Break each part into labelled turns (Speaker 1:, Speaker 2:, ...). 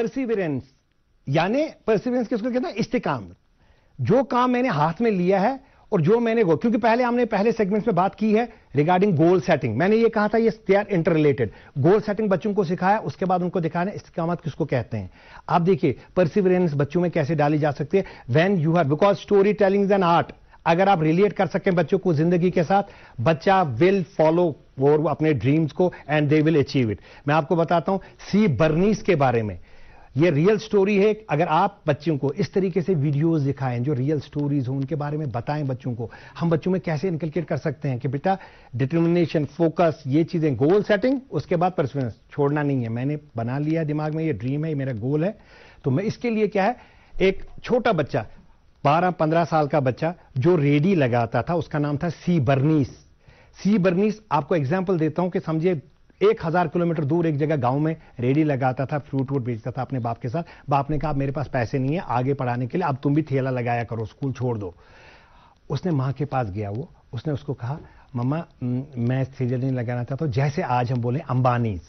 Speaker 1: perseverance यानी perseverance किसको कहते हैं इस्तेकाम जो काम मैंने हाथ में लिया है और जो मैंने गो क्योंकि पहले हमने पहले सेगमेंट्स में बात की है रिगार्डिंग गोल सेटिंग मैंने ये कहा था ये are interrelated goal setting बच्चों को सिखाया उसके बाद उनको दिखाना इस्तकामत किसको कहते हैं आप देखिए परसिवरेंस बच्चों में कैसे डाली जा सकती है when you have because story telling is an art अगर आप रिलेट कर सकें बच्चों को जिंदगी के साथ बच्चा विल फॉलो वो अपने ड्रीम्स को and they will achieve it मैं आपको बताता हूं सी बर्नीस के बारे में ये रियल स्टोरी है अगर आप बच्चों को इस तरीके से वीडियोस दिखाएं जो रियल स्टोरीज हो उनके बारे में बताएं बच्चों को हम बच्चों में कैसे इंकलकेट कर सकते हैं कि बेटा डिटर्मिनेशन फोकस ये चीजें गोल सेटिंग उसके बाद परफॉर्मेंस छोड़ना नहीं है मैंने बना लिया दिमाग में ये ड्रीम है ये मेरा गोल है तो मैं इसके लिए क्या है एक छोटा बच्चा बारह पंद्रह साल का बच्चा जो रेडी लगाता था उसका नाम था सी बर्नीस सी बर्नीस आपको एग्जाम्पल देता हूं कि समझिए एक हजार किलोमीटर दूर एक जगह गांव में रेडी लगाता था फ्रूट वूट बेचता था अपने बाप के साथ बाप ने कहा मेरे पास पैसे नहीं है आगे पढ़ाने के लिए अब तुम भी ठेला लगाया करो स्कूल छोड़ दो उसने माँ के पास गया वो उसने उसको कहा मम्मा मैं सीरियल नहीं लगाना चाहता तो जैसे आज हम बोले अंबानीज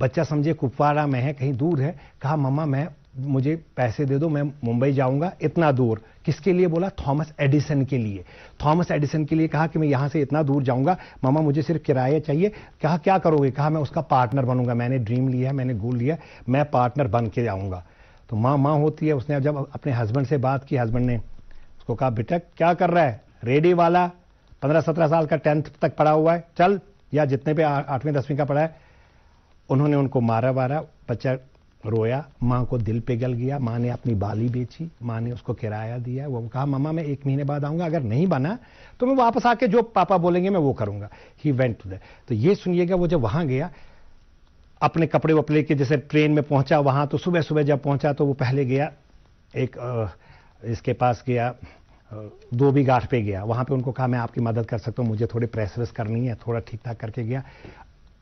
Speaker 1: बच्चा समझे कुपवाड़ा में है कहीं दूर है कहा मम्मा मैं मुझे पैसे दे दो मैं मुंबई जाऊंगा इतना दूर किसके लिए बोला थॉमस एडिसन के लिए थॉमस एडिसन के लिए कहा कि मैं यहां से इतना दूर जाऊंगा मामा मुझे सिर्फ किराया चाहिए कहा क्या करोगे कहा मैं उसका पार्टनर बनूंगा मैंने ड्रीम लिया है मैंने गोल लिया मैं पार्टनर बन के जाऊंगा तो माँ माँ होती है उसने जब अपने हस्बैंड से बात की हस्बैंड ने उसको कहा बेटा क्या कर रहा है रेडी वाला पंद्रह सत्रह साल का टेंथ तक पढ़ा हुआ है चल या जितने पे आठवीं दसवीं का पढ़ा है उन्होंने उनको मारा वारा बच्चा रोया माँ को दिल पिघल गया माँ ने अपनी बाली बेची माँ ने उसको किराया दिया वो कहा मामा मैं एक महीने बाद आऊंगा अगर नहीं बना तो मैं वापस आके जो पापा बोलेंगे मैं वो करूंगा ही वेंट टू द तो ये सुनिएगा वो जब वहां गया अपने कपड़े वपड़े के जैसे ट्रेन में पहुंचा वहां तो सुबह सुबह जब पहुंचा तो वो पहले गया एक इसके पास गया दो भी गाठ पे गया वहां पे उनको कहा मैं आपकी मदद कर सकता हूं मुझे थोड़े प्रेस वेस करनी है थोड़ा ठीक ठाक करके गया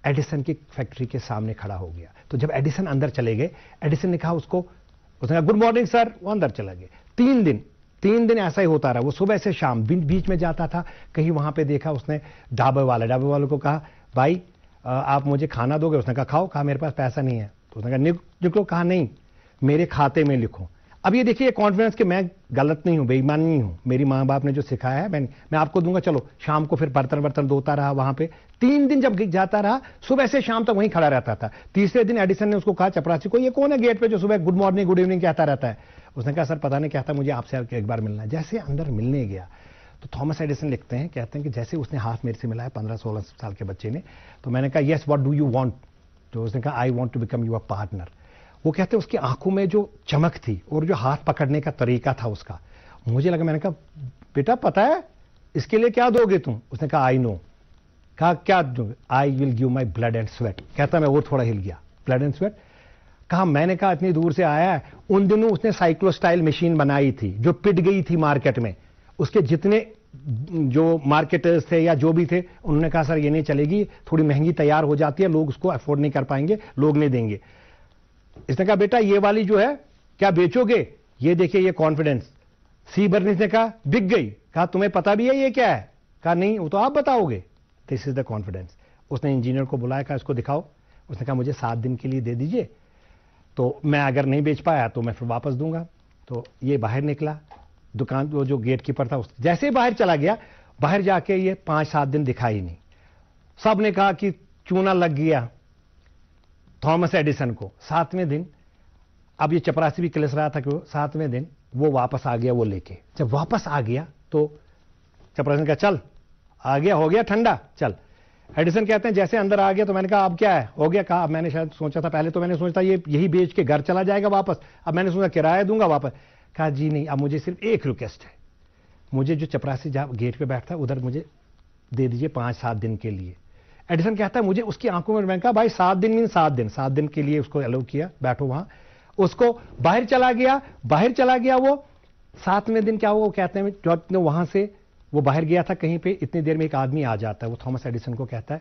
Speaker 1: एडिसन की फैक्ट्री के सामने खड़ा हो गया तो जब एडिसन अंदर चले गए एडिसन ने कहा उसको उसने कहा गुड मॉर्निंग सर वो अंदर चला गया तीन दिन तीन दिन ऐसा ही होता रहा वो सुबह से शाम बीच में जाता था कहीं वहां पे देखा उसने ढाबे वाले ढाबे वाले को कहा भाई आप मुझे खाना दोगे उसने कहा खाओ कहा मेरे पास पैसा नहीं है तो उसने कहा निकलो कहा नहीं मेरे खाते में लिखो अब ये देखिए कॉन्फिडेंस कि मैं गलत नहीं हूं बेईमान नहीं हूं मेरी मां बाप ने जो सिखाया है मैं मैं आपको दूंगा चलो शाम को फिर बर्तन बर्तन धोता रहा वहां पे तीन दिन जब जाता रहा सुबह से शाम तक वहीं खड़ा रहता था तीसरे दिन एडिसन ने उसको कहा चपरासी को ये कौन है गेट पे जो सुबह गुड मॉर्निंग गुड इवनिंग कहता रहता है उसने कहा सर पता नहीं क्या था मुझे आपसे एक बार मिलना है जैसे अंदर मिलने गया तो थॉमस एडिसन लिखते हैं कहते हैं कि जैसे उसने हाथ मेरे से मिला है पंद्रह सोलह साल के बच्चे ने तो मैंने कहा yes what do you want तो उसने कहा I want to become your partner वो कहते उसकी आंखों में जो चमक थी और जो हाथ पकड़ने का तरीका था उसका मुझे लगा मैंने कहा बेटा पता है इसके लिए क्या दोगे तुम उसने कहा आई नो कहा क्या दोगे I will give my blood and sweat कहता मैं वो थोड़ा हिल गया ब्लड एंड स्वेट कहा मैंने कहा इतनी दूर से आया है उन दिनों उसने साइक्लोस्टाइल मशीन बनाई थी जो पिट गई थी मार्केट में उसके जितने जो मार्केटर्स थे या जो भी थे उन्होंने कहा सर ये नहीं चलेगी थोड़ी महंगी तैयार हो जाती है लोग उसको अफोर्ड नहीं कर पाएंगे लोग नहीं देंगे इसने कहा बेटा ये वाली जो है क्या बेचोगे ये देखिए ये कॉन्फिडेंस सी बर्निस ने कहा बिक गई कहा तुम्हें पता भी है ये क्या है कहा नहीं वो तो आप बताओगे दिस इज द कॉन्फिडेंस उसने इंजीनियर को बुलाया कहा इसको दिखाओ उसने कहा मुझे सात दिन के लिए दे दीजिए तो मैं अगर नहीं बेच पाया तो मैं फिर वापस दूंगा तो ये बाहर निकला दुकान वो जो गेट कीपर था उस जैसे ही बाहर चला गया बाहर जाके ये पांच सात दिन दिखाई नहीं सब ने कहा कि चूना लग गया थॉमस एडिसन को सातवें दिन अब ये चपरासी भी क्लस रहा था कि सातवें दिन वो वापस आ गया वो लेके जब वापस आ गया तो चपरासी ने कहा चल आ गया हो गया ठंडा चल एडिसन कहते हैं जैसे अंदर आ गया तो मैंने कहा अब क्या है हो गया कहा अब मैंने शायद सोचा था पहले तो मैंने सोचा ये यही बेच के घर चला जाएगा वापस अब मैंने सोचा किराया दूंगा वापस कहा जी नहीं अब मुझे सिर्फ एक रिक्वेस्ट है मुझे जो चपरासी जहां गेट पे बैठता है उधर मुझे दे दीजिए पांच सात दिन के लिए एडिसन कहता है मुझे उसकी आंखों में मैं कहा भाई सात दिन मीन सात दिन सात दिन के लिए उसको अलाउ किया बैठो वहां उसको बाहर चला गया बाहर चला गया वो सातवें दिन क्या हुआ वो कहते हैं जो वहां से वो बाहर गया था कहीं पे इतनी देर में एक आदमी आ जाता है वो थॉमस एडिसन को कहता है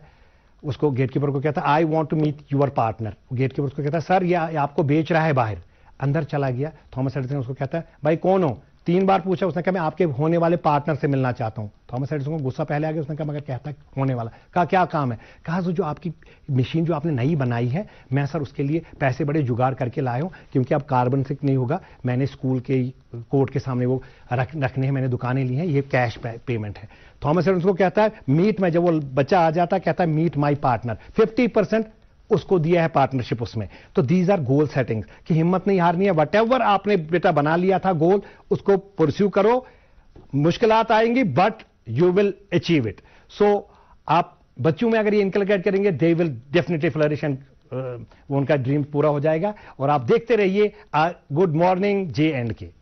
Speaker 1: उसको गेट कीपर को कहता है I want to meet your partner gatekeeper उसको कहता है सर ये आपको बेच रहा है बाहर अंदर चला गया थॉमस एडिसन उसको कहता है भाई कौन हो तीन बार पूछा उसने कहा मैं आपके होने वाले पार्टनर से मिलना चाहता हूँ थॉमस एडिसन को गुस्सा पहले आ गया उसने कहा मगर कहता होने वाला कहा क्या काम है कहा सर जो आपकी मशीन जो आपने नई बनाई है मैं सर उसके लिए पैसे बड़े जुगाड़ करके लाया हूँ क्योंकि अब कार्बन सिक नहीं होगा मैंने स्कूल के कोर्ट के सामने वो रख रखने हैं मैंने दुकानें ली हैं ये कैश पेमेंट है थॉमस एडिसन को कहता है मीट में जब वो बच्चा आ जाता कहता है meet my partner fifty percent उसको दिया है पार्टनरशिप उसमें तो दीज आर गोल सेटिंग्स कि हिम्मत नहीं हारनी है वट आपने बेटा बना लिया था गोल उसको परस्यू करो मुश्किल आएंगी but you will achieve it so आप बच्चों में अगर ये इंकलकेट करेंगे they will definitely flourish and वो उनका ड्रीम पूरा हो जाएगा और आप देखते रहिए गुड मॉर्निंग जे एंड के